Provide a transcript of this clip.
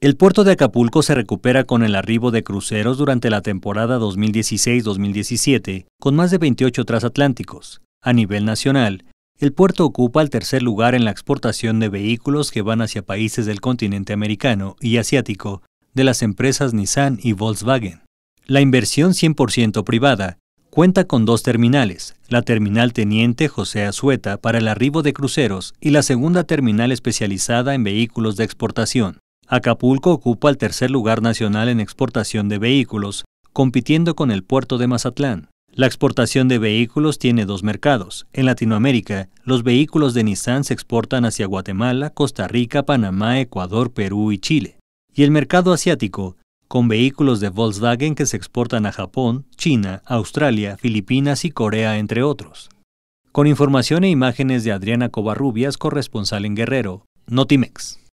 El puerto de Acapulco se recupera con el arribo de cruceros durante la temporada 2016-2017, con más de 28 transatlánticos. A nivel nacional, el puerto ocupa el tercer lugar en la exportación de vehículos que van hacia países del continente americano y asiático de las empresas Nissan y Volkswagen. La inversión 100% privada cuenta con dos terminales, la terminal Teniente José Azueta para el arribo de cruceros y la segunda terminal especializada en vehículos de exportación. Acapulco ocupa el tercer lugar nacional en exportación de vehículos, compitiendo con el puerto de Mazatlán. La exportación de vehículos tiene dos mercados. En Latinoamérica, los vehículos de Nissan se exportan hacia Guatemala, Costa Rica, Panamá, Ecuador, Perú y Chile. Y el mercado asiático, con vehículos de Volkswagen que se exportan a Japón, China, Australia, Filipinas y Corea, entre otros. Con información e imágenes de Adriana Covarrubias, corresponsal en Guerrero, Notimex.